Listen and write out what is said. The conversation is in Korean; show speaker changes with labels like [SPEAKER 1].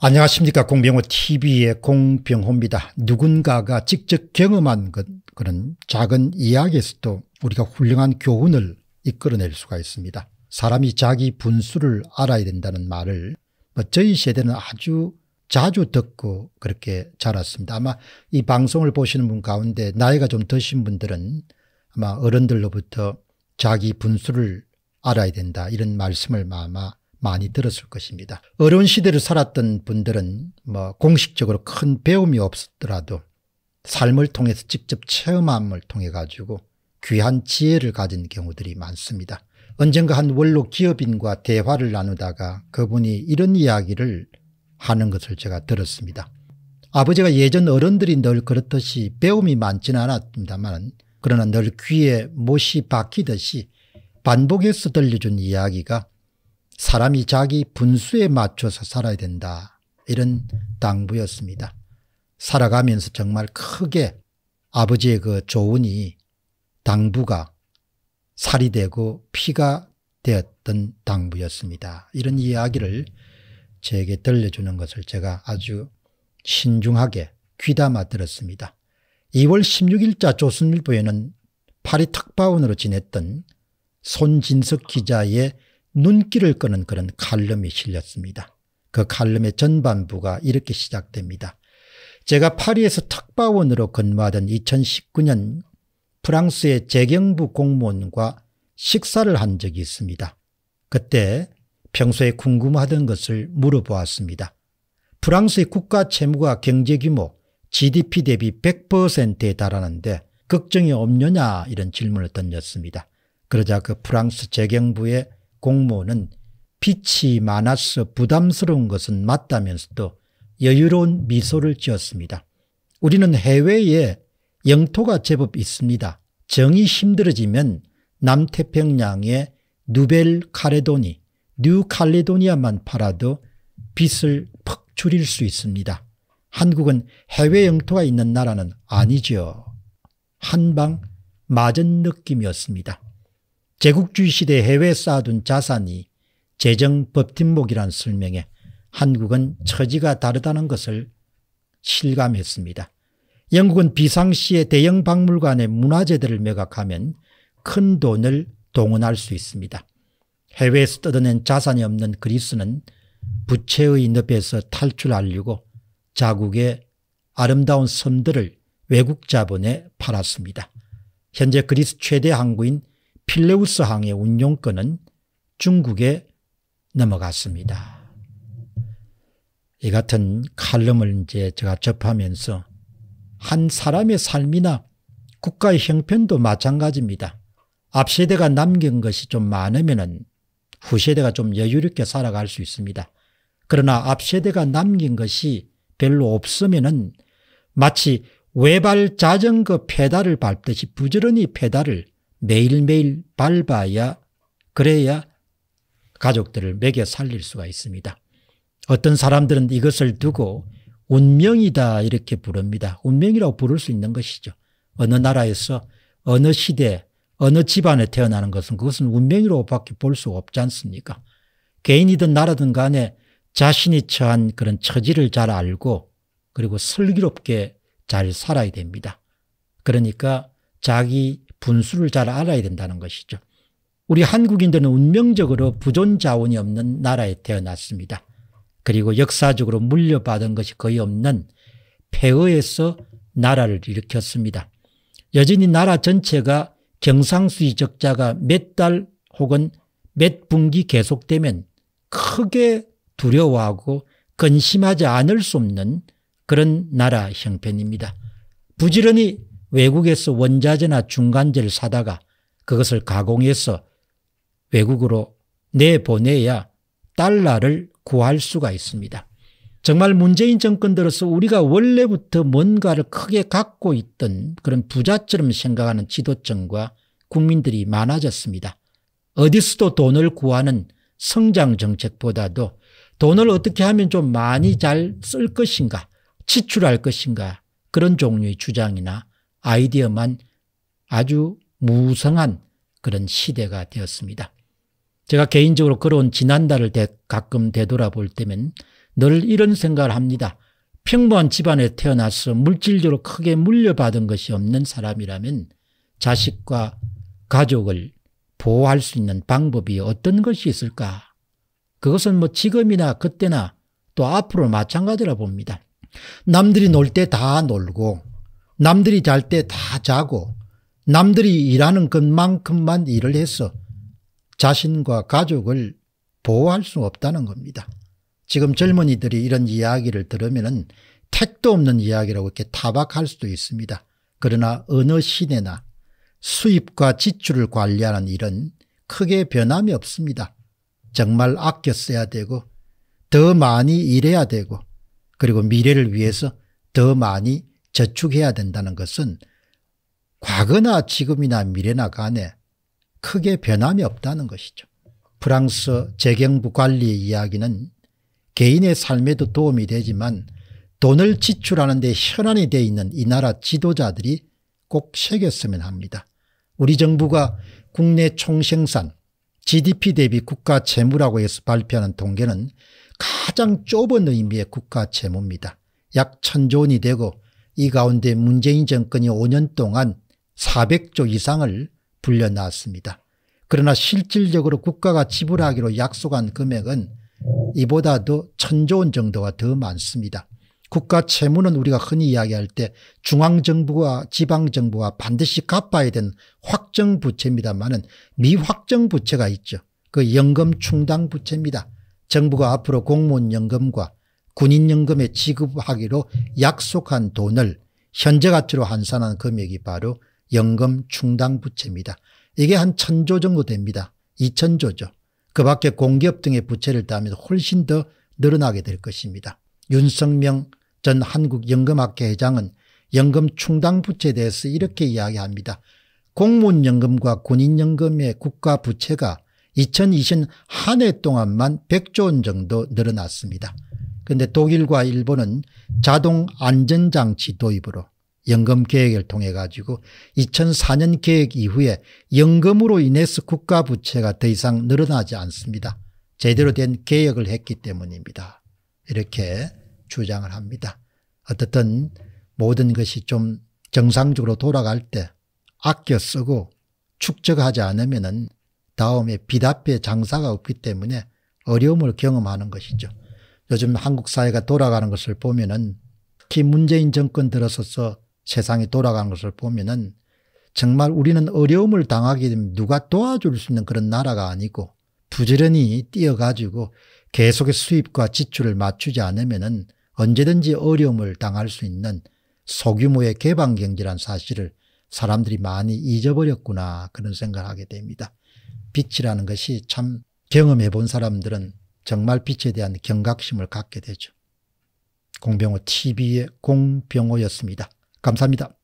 [SPEAKER 1] 안녕하십니까 공병호TV의 공병호입니다. 누군가가 직접 경험한 것, 그런 작은 이야기에서도 우리가 훌륭한 교훈을 이끌어낼 수가 있습니다. 사람이 자기 분수를 알아야 된다는 말을 뭐 저희 세대는 아주 자주 듣고 그렇게 자랐습니다. 아마 이 방송을 보시는 분 가운데 나이가 좀 드신 분들은 아마 어른들로부터 자기 분수를 알아야 된다 이런 말씀을 아마 많이 들었을 것입니다. 어려운 시대를 살았던 분들은 뭐 공식적으로 큰 배움이 없었더라도 삶을 통해서 직접 체험함을 통해 가지고 귀한 지혜를 가진 경우들이 많습니다. 언젠가 한 원로 기업인과 대화를 나누다가 그분이 이런 이야기를 하는 것을 제가 들었습니다. 아버지가 예전 어른들이 늘 그렇듯이 배움이 많지는 않았습니다만 그러나 늘 귀에 못이 박히듯이 반복해서 들려준 이야기가 사람이 자기 분수에 맞춰서 살아야 된다. 이런 당부였습니다. 살아가면서 정말 크게 아버지의 그 조언이 당부가 살이 되고 피가 되었던 당부였습니다. 이런 이야기를 제게 들려주는 것을 제가 아주 신중하게 귀담아 들었습니다. 2월 16일자 조선일보에는 파리 특파원으로 지냈던 손진석 기자의 눈길을 끄는 그런 칼럼이 실렸습니다. 그 칼럼의 전반부가 이렇게 시작됩니다. 제가 파리에서 탁바원으로 근무하던 2019년 프랑스의 재경부 공무원과 식사를 한 적이 있습니다. 그때 평소에 궁금하던 것을 물어보았습니다. 프랑스의 국가 채무가 경제규모 GDP 대비 100%에 달하는데 걱정이 없느냐 이런 질문을 던졌습니다. 그러자 그 프랑스 재경부의 공무원은 빛이 많아서 부담스러운 것은 맞다면서도 여유로운 미소를 지었습니다. 우리는 해외에 영토가 제법 있습니다. 정이 힘들어지면 남태평양의 누벨 카레도니, 뉴 칼레도니아만 팔아도 빚을 퍽 줄일 수 있습니다. 한국은 해외 영토가 있는 나라는 아니죠. 한방 맞은 느낌이었습니다. 제국주의 시대 해외에 쌓아둔 자산이 재정 법팀목이란 설명에 한국은 처지가 다르다는 것을 실감했습니다. 영국은 비상시에 대형 박물관의 문화재들을 매각하면 큰 돈을 동원할 수 있습니다. 해외에서 뜯어낸 자산이 없는 그리스는 부채의 늪에서 탈출하려고 자국의 아름다운 섬들을 외국 자본에 팔았습니다. 현재 그리스 최대 항구인 필레우스 항의 운용권은 중국에 넘어갔습니다. 이 같은 칼럼을 이제 제가 접하면서 한 사람의 삶이나 국가의 형편도 마찬가지입니다. 앞세대가 남긴 것이 좀 많으면 후세대가 좀 여유롭게 살아갈 수 있습니다. 그러나 앞세대가 남긴 것이 별로 없으면 마치 외발 자전거 페달을 밟듯이 부지런히 페달을 매일매일 밟아야 그래야 가족들을 먹여 살릴 수가 있습니다. 어떤 사람들은 이것을 두고 운명이다 이렇게 부릅니다. 운명이라고 부를 수 있는 것이죠. 어느 나라에서 어느 시대 어느 집안에 태어나는 것은 그것은 운명이라고밖에 볼 수 없지 않습니까? 개인이든 나라든 간에 자신이 처한 그런 처지를 잘 알고 그리고 슬기롭게 잘 살아야 됩니다. 그러니까 자기 분수를 잘 알아야 된다는 것이죠. 우리 한국인들은 운명적으로 부존 자원이 없는 나라에 태어났습니다. 그리고 역사적으로 물려받은 것이 거의 없는 폐허에서 나라를 일으켰습니다. 여전히 나라 전체가 경상수지 적자가 몇 달 혹은 몇 분기 계속되면 크게 두려워하고 근심하지 않을 수 없는 그런 나라 형편입니다. 부지런히 외국에서 원자재나 중간재를 사다가 그것을 가공해서 외국으로 내보내야 달러를 구할 수가 있습니다. 정말 문재인 정권 들어서 우리가 원래부터 뭔가를 크게 갖고 있던 그런 부자처럼 생각하는 지도층과 국민들이 많아졌습니다. 어디서도 돈을 구하는 성장 정책보다도 돈을 어떻게 하면 좀 많이 잘 쓸 것인가 지출할 것인가 그런 종류의 주장이나 아이디어만 아주 무성한 그런 시대가 되었습니다. 제가 개인적으로 그런 지난달을 대, 가끔 되돌아볼 때면 늘 이런 생각을 합니다. 평범한 집안에 태어나서 물질적으로 크게 물려받은 것이 없는 사람이라면 자식과 가족을 보호할 수 있는 방법이 어떤 것이 있을까? 그것은 뭐 지금이나 그때나 또 앞으로 마찬가지라 봅니다. 남들이 놀 때 다 놀고 남들이 잘 때 다 자고 남들이 일하는 것만큼만 일을 해서 자신과 가족을 보호할 수 없다는 겁니다. 지금 젊은이들이 이런 이야기를 들으면 택도 없는 이야기라고 이렇게 타박할 수도 있습니다. 그러나 어느 시대나 수입과 지출을 관리하는 일은 크게 변함이 없습니다. 정말 아껴 써야 되고 더 많이 일해야 되고 그리고 미래를 위해서 더 많이 저축해야 된다는 것은 과거나 지금이나 미래나 간에 크게 변함이 없다는 것이죠. 프랑스 재경부 관리의 이야기는 개인의 삶에도 도움이 되지만 돈을 지출하는 데 현안이 돼 있는 이 나라 지도자들이 꼭 새겼으면 합니다. 우리 정부가 국내 총생산 GDP 대비 국가 재무라고 해서 발표하는 통계는 가장 좁은 의미의 국가 재무입니다. 약 천조 원이 되고 이 가운데 문재인 정권이 5년 동안 400조 이상을 불려놨습니다. 그러나 실질적으로 국가가 지불하기로 약속한 금액은 이보다도 천조 원 정도가 더 많습니다. 국가 채무는 우리가 흔히 이야기할 때 중앙정부와 지방정부가 반드시 갚아야 되 확정부채입니다만은 미확정부채가 있죠. 그 연금충당부채입니다. 정부가 앞으로 공무원연금과 군인연금에 지급하기로 약속한 돈을 현재 가치로 환산한 금액이 바로 연금 충당 부채입니다. 이게 한 천조 정도 됩니다. 2천조죠. 그 밖에 공기업 등의 부채를 따면 훨씬 더 늘어나게 될 것입니다. 윤석명 전 한국연금학회 회장은 연금 충당 부채에 대해서 이렇게 이야기합니다. 공무원 연금과 군인 연금의 국가 부채가 2020 한 해 동안만 100조 원 정도 늘어났습니다. 그런데 독일과 일본은 자동 안전장치 도입으로 연금 계획을 통해 가지고 2004년 계획 이후에 연금으로 인해서 국가 부채가 더 이상 늘어나지 않습니다. 제대로 된 개혁을 했기 때문입니다. 이렇게 주장을 합니다. 어떻든 모든 것이 좀 정상적으로 돌아갈 때 아껴 쓰고 축적하지 않으면 다음에 비답해 장사가 없기 때문에 어려움을 경험하는 것이죠. 요즘 한국 사회가 돌아가는 것을 보면은 특히 문재인 정권 들어서서 세상이 돌아가는 것을 보면은 정말 우리는 어려움을 당하게 되면 누가 도와줄 수 있는 그런 나라가 아니고 부지런히 뛰어가지고 계속 수입과 지출을 맞추지 않으면은 언제든지 어려움을 당할 수 있는 소규모의 개방경제란 사실을 사람들이 많이 잊어버렸구나 그런 생각을 하게 됩니다. 빛이라는 것이 참 경험해 본 사람들은 정말 빛에 대한 경각심을 갖게 되죠. 공병호 TV의 공병호였습니다. 감사합니다.